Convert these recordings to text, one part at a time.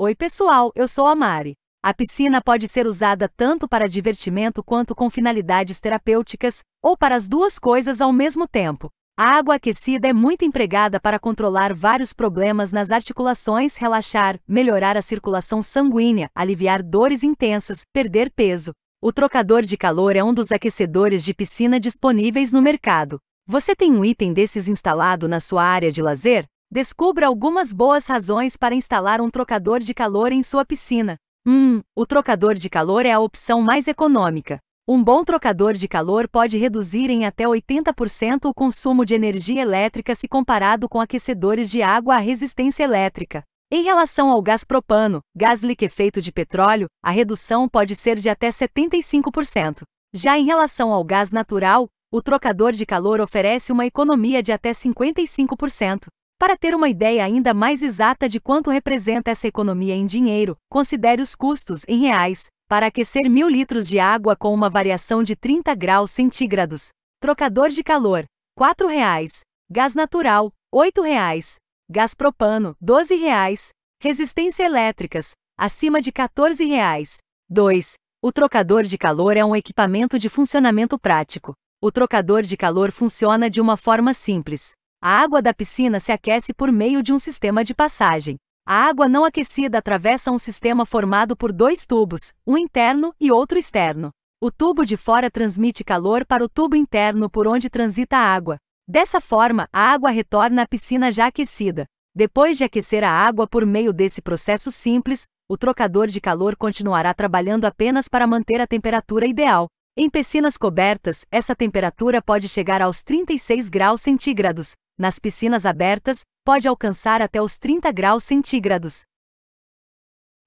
Oi, pessoal, eu sou a Mari. A piscina pode ser usada tanto para divertimento quanto com finalidades terapêuticas, ou para as duas coisas ao mesmo tempo. A água aquecida é muito empregada para controlar vários problemas nas articulações, relaxar, melhorar a circulação sanguínea, aliviar dores intensas, perder peso. O trocador de calor é um dos aquecedores de piscina disponíveis no mercado. Você tem um item desses instalado na sua área de lazer? Descubra algumas boas razões para instalar um trocador de calor em sua piscina. Hum, o trocador de calor é a opção mais econômica. Um bom trocador de calor pode reduzir em até 80% o consumo de energia elétrica se comparado com aquecedores de água à resistência elétrica. Em relação ao gás propano, gás liquefeito de petróleo, a redução pode ser de até 75%. Já em relação ao gás natural, o trocador de calor oferece uma economia de até 55%. Para ter uma ideia ainda mais exata de quanto representa essa economia em dinheiro, considere os custos em reais para aquecer mil litros de água com uma variação de 30 graus centígrados. Trocador de calor, R$ reais. Gás natural, R$ reais. Gás propano, R$ reais. Resistência elétricas, acima de R$ reais. 2. O trocador de calor é um equipamento de funcionamento prático. O trocador de calor funciona de uma forma simples. A água da piscina se aquece por meio de um sistema de passagem. A água não aquecida atravessa um sistema formado por dois tubos, um interno e outro externo. O tubo de fora transmite calor para o tubo interno por onde transita a água. Dessa forma, a água retorna à piscina já aquecida. Depois de aquecer a água por meio desse processo simples, o trocador de calor continuará trabalhando apenas para manter a temperatura ideal. Em piscinas cobertas, essa temperatura pode chegar aos 36 graus centígrados, nas piscinas abertas, pode alcançar até os 30 graus centígrados.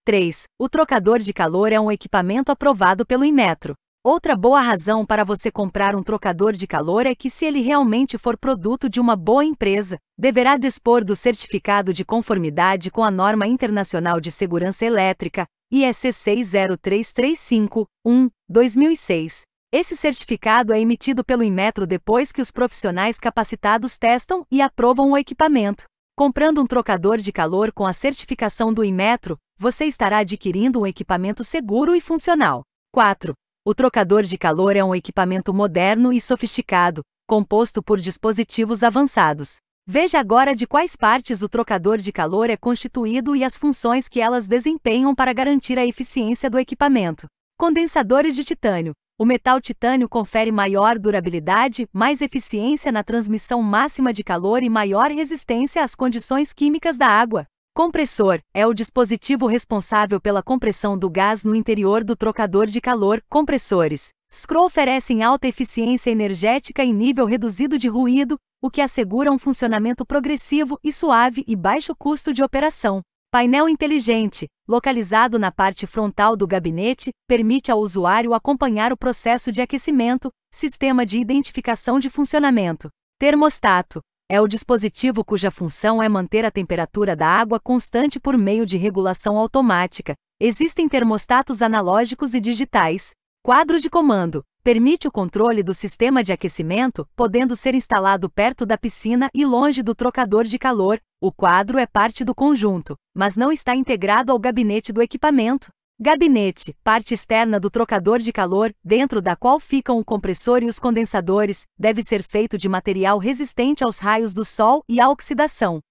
3. O trocador de calor é um equipamento aprovado pelo Inmetro. Outra boa razão para você comprar um trocador de calor é que, se ele realmente for produto de uma boa empresa, deverá dispor do certificado de conformidade com a Norma Internacional de Segurança Elétrica, ISC 60335-1, 2006, esse certificado é emitido pelo Inmetro depois que os profissionais capacitados testam e aprovam o equipamento. Comprando um trocador de calor com a certificação do Inmetro, você estará adquirindo um equipamento seguro e funcional. 4. O trocador de calor é um equipamento moderno e sofisticado, composto por dispositivos avançados. Veja agora de quais partes o trocador de calor é constituído e as funções que elas desempenham para garantir a eficiência do equipamento. Condensadores de titânio. O metal titânio confere maior durabilidade, mais eficiência na transmissão máxima de calor e maior resistência às condições químicas da água. Compressor é o dispositivo responsável pela compressão do gás no interior do trocador de calor. Compressores Scroll oferecem alta eficiência energética e nível reduzido de ruído, o que assegura um funcionamento progressivo e suave e baixo custo de operação. Painel inteligente, localizado na parte frontal do gabinete, permite ao usuário acompanhar o processo de aquecimento, sistema de identificação de funcionamento. Termostato é o dispositivo cuja função é manter a temperatura da água constante por meio de regulação automática. Existem termostatos analógicos e digitais. Quadro de comando Permite o controle do sistema de aquecimento, podendo ser instalado perto da piscina e longe do trocador de calor. O quadro é parte do conjunto, mas não está integrado ao gabinete do equipamento. Gabinete, parte externa do trocador de calor, dentro da qual ficam o compressor e os condensadores, deve ser feito de material resistente aos raios do sol e à oxidação.